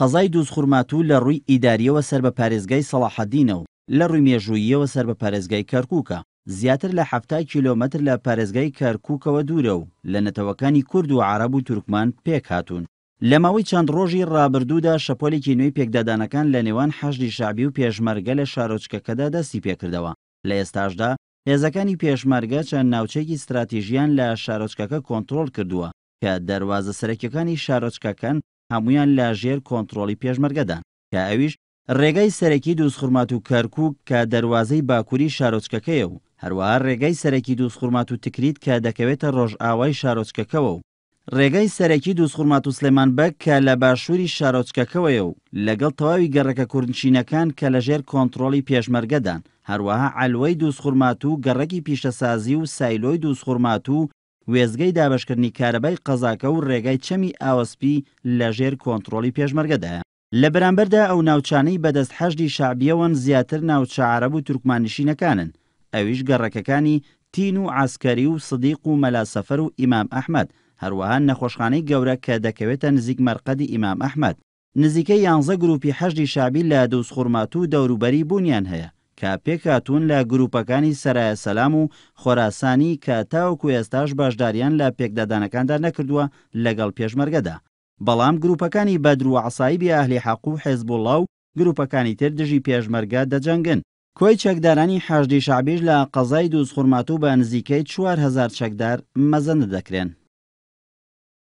قەزای دووزخورماتوو لە ڕووی ئیداریەوە سەر بە پارێزگای سەڵاحەدینە و لە ڕووی مێژووییەوە سەر بە پارێزگای کەرکووکە زیاتر لە هەفتا کیلۆمەتر لە پارێزگای کەرکووکەوە دوورە و لە نەتەوەکانی کورد و عرب و تورکمان پێک هاتوون لە ماوەی چەند ڕۆژی ڕابردوودا شەپۆلێکی نوێی پێکدادانەکان لە نێوان حەشی شعبی و پێشمەرگە لە شارۆچکەکەدا دەستی پێکردەوە لە ئێستاشدا هێزەکانی پێشمەرگە چەند ناوچێکی استراتیژیان لە شارۆچکەکە کۆنتترۆل کردووە کە دەواازە سەرەکیەکانی شارۆچکەکەن هەمویان لاژێر کۆنتترۆلی پێشمەرگەدان کە ئەویش ڕێگای سەرەکی دووسخورمات و کەرکک کە دەواازەی باکووری شارۆچکەکەیە و هەروەها ڕێگای سەرەکی دووسخورمات و تکریت کە دەکەوێتە ڕۆژئاوای شارۆچکەکەەوە و ڕێگای سەرەکی دووسخورمات و سلێمان بەک کە لە باشووری شارۆچکەکەوەیە و لەگەڵ تەواوی گەڕەکە کوردنشینەکان کە لەژێر کۆنتترۆلی پێشمەرگەدان هەروەها ئەلوەی دووسخورمات و گەڕەکی پیشەسازی و سایلۆی دووسخورمات و وێزگەی دابشکردنی کارەبای قەزاکە و ڕێگای چەمی ئاوەسپی لە ژێر کۆنتترۆلی پێشمەرگەدایە لە بەرامبەردا ئەو ناوچانەی بەدەست هەشدی شعبیەوەن زیاتر ناوچعاعرب و تورکمانشینەکانن ئەویش گەڕەکەەکانی تین و ئاسکاری و سدیق و مەلاسەفەر و ئیمام ئەحمد هەروەها نەخۆشخانەی گەورە کە دەکەوێتە نزیک مەرقەدی ئیمام ئەحمد نزیکە یانزە گروپی هەشدی شابی لە دۆسخورمات و دەوروبەری بوونیان هەیە کە پێکاتون لە گروپەکانی سەرایە سەسلام و خۆراسانی کە تاوکو ئێستاش باشداریان لە پێکدادانەکاندا نەکردووە لەگەڵ پێشمەرگەدا بەڵام گروپەکانی بەدر و عسایبی ئاهلی حەق و حێزبوڵاو و گروپەکانی تر دژی پێشمەرگە دەجەنگن کۆی چەکدارانی حەشدی شعبیش لە قەزای دووز خوورمات و بە نزیکەی 4 هزار چەکدار مەزەنە دەکرێن